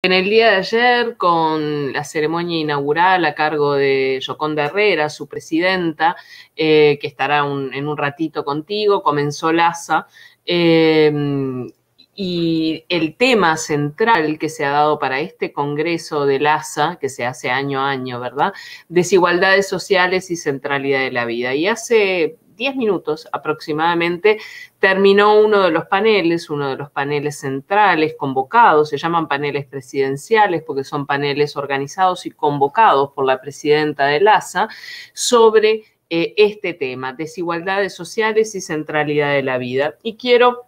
En el día de ayer, con la ceremonia inaugural a cargo de Yoconda Herrera, su presidenta, eh, que estará en un ratito contigo, comenzó LASA. Em, y el tema central que se ha dado para este Congreso de LASA, que se hace año a año, ¿verdad? Desigualdades sociales y centralidad de la vida. Y hace 10 minutos aproximadamente, terminó uno de los paneles, uno de los paneles centrales convocados, se llaman paneles presidenciales porque son paneles organizados y convocados por la presidenta de LASA, sobre eh, este tema, desigualdades sociales y centralidad de la vida. Y quiero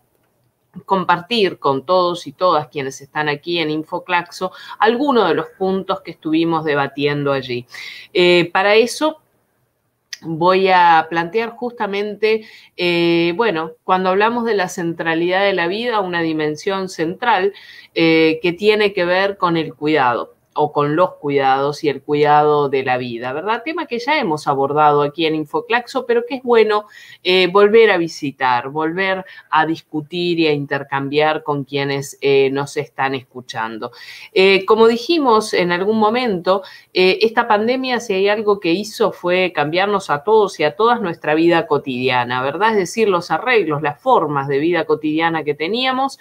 compartir con todos y todas quienes están aquí en Infoclaxo algunos de los puntos que estuvimos debatiendo allí. Eh, para eso voy a plantear justamente, eh, bueno, cuando hablamos de la centralidad de la vida, una dimensión central eh, que tiene que ver con el cuidado o con los cuidados y el cuidado de la vida, ¿verdad? Tema que ya hemos abordado aquí en Infoclaxo, pero que es bueno eh, volver a visitar, volver a discutir y a intercambiar con quienes eh, nos están escuchando. Eh, como dijimos en algún momento, esta pandemia, si hay algo que hizo, fue cambiarnos a todos y a todas nuestra vida cotidiana, ¿verdad? Es decir, los arreglos, las formas de vida cotidiana que teníamos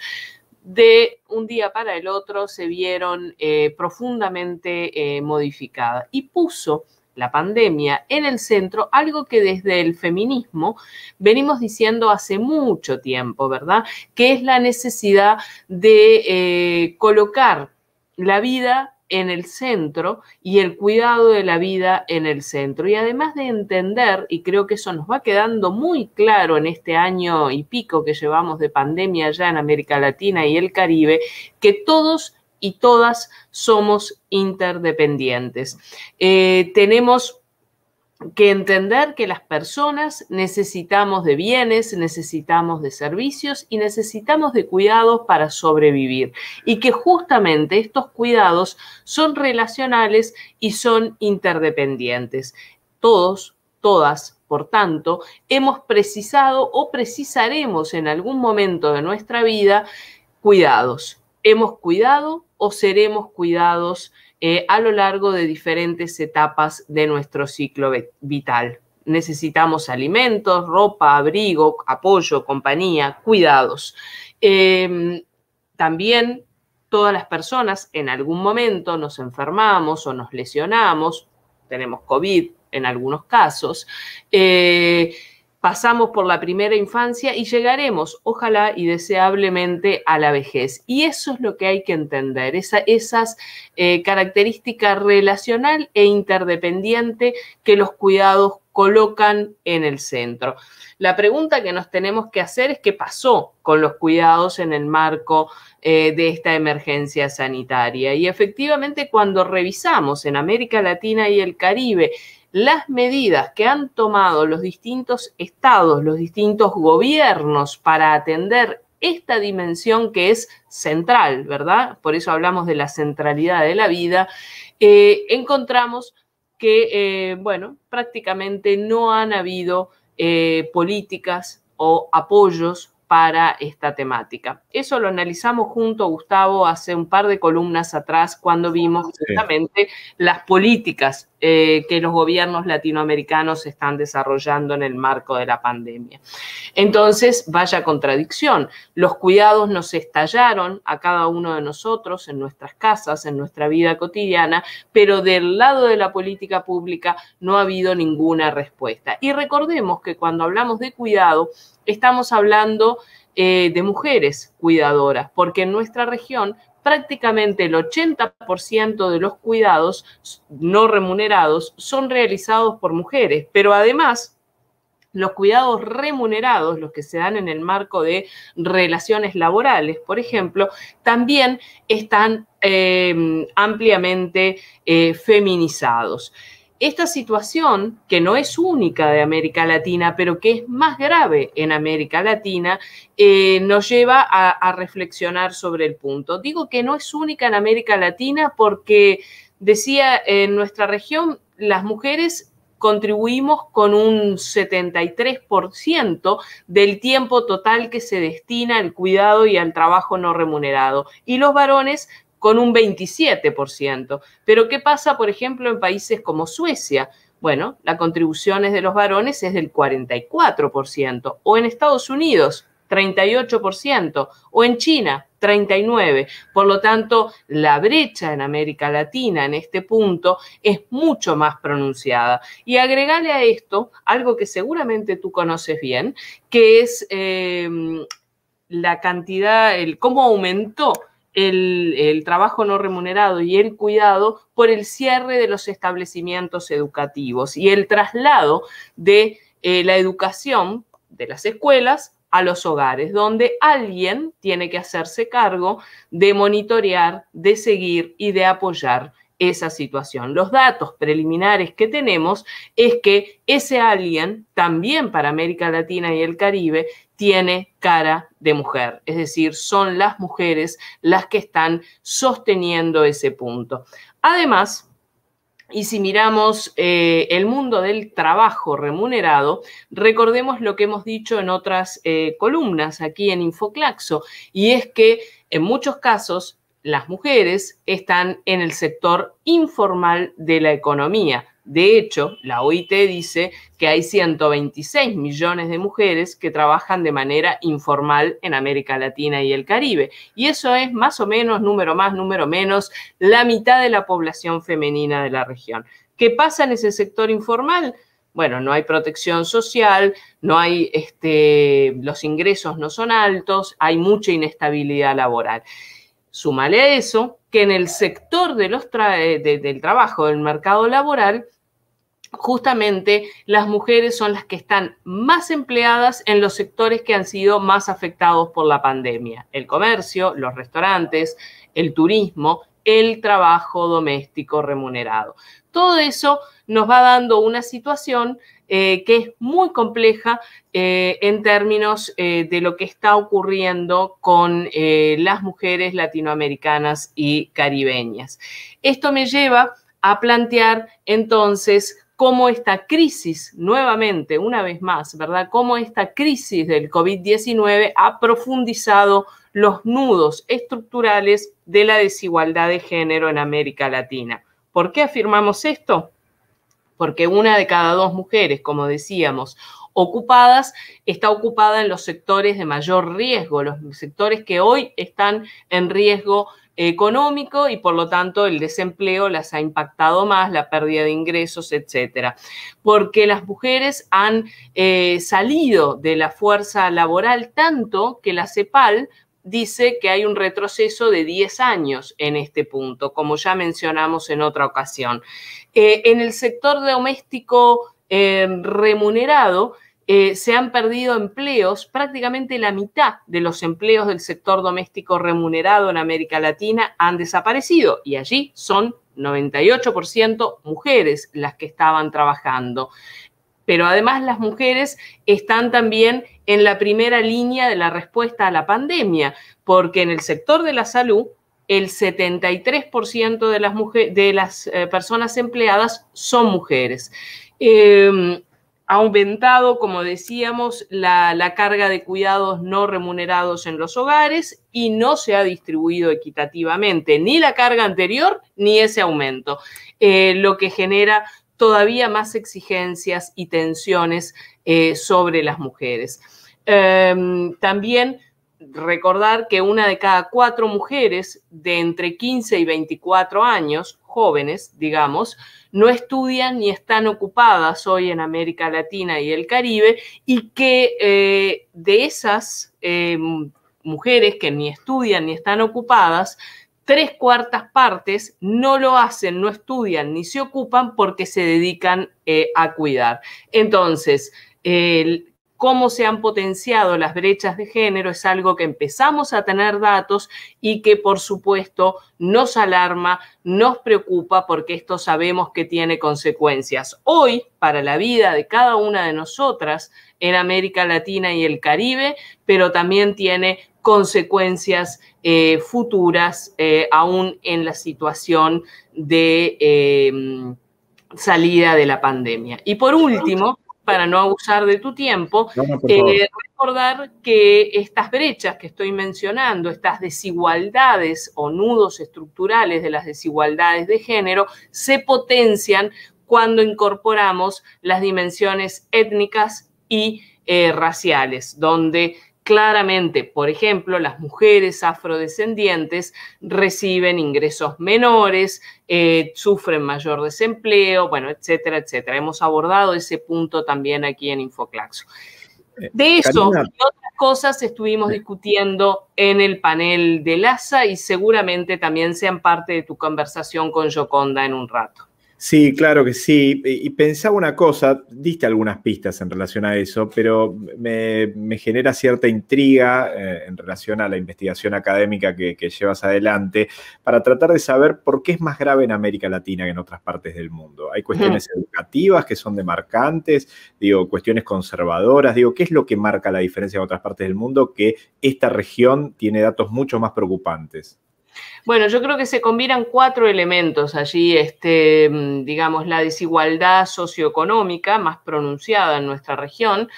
de un día para el otro se vieron eh, profundamente eh, modificadas y puso la pandemia en el centro, algo que desde el feminismo venimos diciendo hace mucho tiempo, ¿verdad? Que es la necesidad de eh, colocar la vida en el centro y el cuidado de la vida en el centro. Y además de entender, y creo que eso nos va quedando muy claro en este año y pico que llevamos de pandemia ya en América Latina y el Caribe, que todos y todas somos interdependientes. Eh, tenemos que entender que las personas necesitamos de bienes, necesitamos de servicios y necesitamos de cuidados para sobrevivir. Y que justamente estos cuidados son relacionales y son interdependientes. Todos, todas, por tanto, hemos precisado o precisaremos en algún momento de nuestra vida cuidados. Hemos cuidado o seremos cuidados eh, a lo largo de diferentes etapas de nuestro ciclo vital. Necesitamos alimentos, ropa, abrigo, apoyo, compañía, cuidados. Em, también todas las personas en algún momento nos enfermamos o nos lesionamos, tenemos COVID en algunos casos. Eh, pasamos por la primera infancia y llegaremos, ojalá y deseablemente, a la vejez. Y eso es lo que hay que entender, esa, esas eh, características relacional e interdependiente que los cuidados colocan en el centro. La pregunta que nos tenemos que hacer es qué pasó con los cuidados en el marco eh, de esta emergencia sanitaria. Y efectivamente, cuando revisamos en América Latina y el Caribe las medidas que han tomado los distintos estados, los distintos gobiernos para atender esta dimensión que es central, ¿verdad? Por eso hablamos de la centralidad de la vida, eh, encontramos que, eh, bueno, prácticamente no han habido eh, políticas o apoyos para esta temática. Eso lo analizamos junto, Gustavo, hace un par de columnas atrás, cuando vimos justamente las políticas eh, que los gobiernos latinoamericanos están desarrollando en el marco de la pandemia. Entonces, vaya contradicción, los cuidados nos estallaron a cada uno de nosotros en nuestras casas, en nuestra vida cotidiana, pero del lado de la política pública no ha habido ninguna respuesta. Y recordemos que cuando hablamos de cuidado, estamos hablando eh, de mujeres cuidadoras, porque en nuestra región prácticamente el 80% de los cuidados no remunerados son realizados por mujeres, pero además los cuidados remunerados, los que se dan en el marco de relaciones laborales, por ejemplo, también están eh, ampliamente eh, feminizados esta situación, que no es única de América Latina, pero que es más grave en América Latina, eh, nos lleva a, a reflexionar sobre el punto. Digo que no es única en América Latina porque, decía, en nuestra región las mujeres contribuimos con un 73% del tiempo total que se destina al cuidado y al trabajo no remunerado. Y los varones con un 27%. Pero ¿qué pasa, por ejemplo, en países como Suecia? Bueno, la contribución de los varones es del 44%, o en Estados Unidos, 38%, o en China, 39%. Por lo tanto, la brecha en América Latina en este punto es mucho más pronunciada. Y agregarle a esto algo que seguramente tú conoces bien, que es eh, la cantidad, el cómo aumentó el, trabajo no remunerado y el cuidado por el cierre de los establecimientos educativos y el traslado de eh, la educación de las escuelas a los hogares, donde alguien tiene que hacerse cargo de monitorear, de seguir y de apoyar esa situación. Los datos preliminares que tenemos es que ese alguien, también para América Latina y el Caribe, tiene cara de mujer, es decir, son las mujeres las que están sosteniendo ese punto. Además, y si miramos eh, el mundo del trabajo remunerado, recordemos lo que hemos dicho en otras eh, columnas aquí en Infoclaxo, y es que en muchos casos las mujeres están en el sector informal de la economía, de hecho, la OIT dice que hay 126 millones de mujeres que trabajan de manera informal en América Latina y el Caribe. Y eso es más o menos, número más, número menos, la mitad de la población femenina de la región. ¿Qué pasa en ese sector informal? bueno, no hay protección social, no hay, este, los ingresos no son altos, hay mucha inestabilidad laboral. Súmale a eso que en el sector de los eh, del trabajo, del mercado laboral, justamente las mujeres son las que están más empleadas en los sectores que han sido más afectados por la pandemia. El comercio, los restaurantes, el turismo, el trabajo doméstico remunerado. Todo eso nos va dando una situación eh, que es muy compleja eh, en términos eh, de lo que está ocurriendo con las mujeres latinoamericanas y caribeñas. Esto me lleva a plantear entonces cómo esta crisis, nuevamente, una vez más, ¿verdad? Cómo esta crisis del COVID-19 ha profundizado los nudos estructurales de la desigualdad de género en América Latina. ¿Por qué afirmamos esto? Porque una de cada dos mujeres, como decíamos, ocupadas, está ocupada en los sectores de mayor riesgo, los sectores que hoy están en riesgo económico y por lo tanto el desempleo las ha impactado más, la pérdida de ingresos, etcétera. Porque las mujeres han eh, salido de la fuerza laboral tanto que la CEPAL dice que hay un retroceso de 10 años en este punto, como ya mencionamos en otra ocasión. Eh, en el sector doméstico eh, remunerado, eh, se han perdido empleos, prácticamente la mitad de los empleos del sector doméstico remunerado en América Latina han desaparecido y allí son 98% mujeres las que estaban trabajando. Pero además las mujeres están también en la primera línea de la respuesta a la pandemia, porque en el sector de la salud el 73% de las, mujeres, de las eh, personas empleadas son mujeres. Eh, ha aumentado, como decíamos, la, carga de cuidados no remunerados en los hogares y no se ha distribuido equitativamente ni la carga anterior ni ese aumento, eh, lo que genera todavía más exigencias y tensiones eh, sobre las mujeres. Em, también recordar que una de cada cuatro mujeres de entre 15 y 24 años jóvenes, digamos, no estudian ni están ocupadas hoy en América Latina y el Caribe y que eh, de esas em, mujeres que ni estudian ni están ocupadas, tres cuartas partes no lo hacen, no estudian ni se ocupan porque se dedican eh, a cuidar. Entonces, el cómo se han potenciado las brechas de género es algo que empezamos a tener datos y que por supuesto nos alarma, nos preocupa porque esto sabemos que tiene consecuencias. Hoy, para la vida de cada una de nosotras en América Latina y el Caribe, pero también tiene consecuencias eh, futuras eh, aún en la situación de eh, salida de la pandemia. Y por último, para no abusar de tu tiempo, eh, recordar que estas brechas que estoy mencionando, estas desigualdades o nudos estructurales de las desigualdades de género, se potencian cuando incorporamos las dimensiones étnicas y eh, raciales, donde Claramente, por ejemplo, las mujeres afrodescendientes reciben ingresos menores, eh, sufren mayor desempleo, bueno, etcétera, etcétera. Hemos abordado ese punto también aquí en Infoclaxo. Eh, de eso y otras cosas estuvimos discutiendo en el panel de LASA y seguramente también sean parte de tu conversación con Joconda en un rato. Sí, claro que sí. Y pensaba una cosa, diste algunas pistas en relación a eso, pero me, genera cierta intriga eh, en relación a la investigación académica que, llevas adelante para tratar de saber por qué es más grave en América Latina que en otras partes del mundo. Hay cuestiones educativas que son demarcantes, digo, cuestiones conservadoras, digo, ¿qué es lo que marca la diferencia en otras partes del mundo que esta región tiene datos mucho más preocupantes? Bueno, yo creo que se combinan cuatro elementos allí, este, mm, digamos, la desigualdad socioeconómica más pronunciada en nuestra región,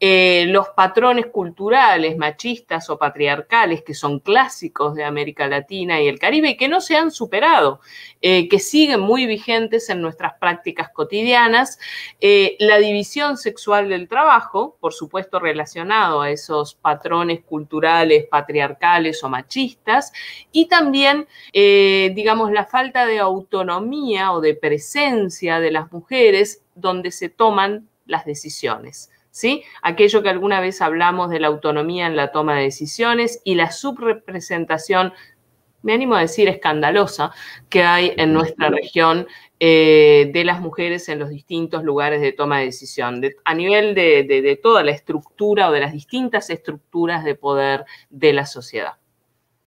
eh, los patrones culturales machistas o patriarcales que son clásicos de América Latina y el Caribe y que no se han superado, eh, que siguen muy vigentes en nuestras prácticas cotidianas, eh, la división sexual del trabajo, por supuesto relacionado a esos patrones culturales, patriarcales o machistas, y también también, eh, digamos, la falta de autonomía o de presencia de las mujeres donde se toman las decisiones. ¿Sí? Aquello que alguna vez hablamos de la autonomía en la toma de decisiones y la subrepresentación, me animo a decir escandalosa, que hay en nuestra región eh, de las mujeres en los distintos lugares de toma de decisión, a nivel de toda la estructura o de las distintas estructuras de poder de la sociedad.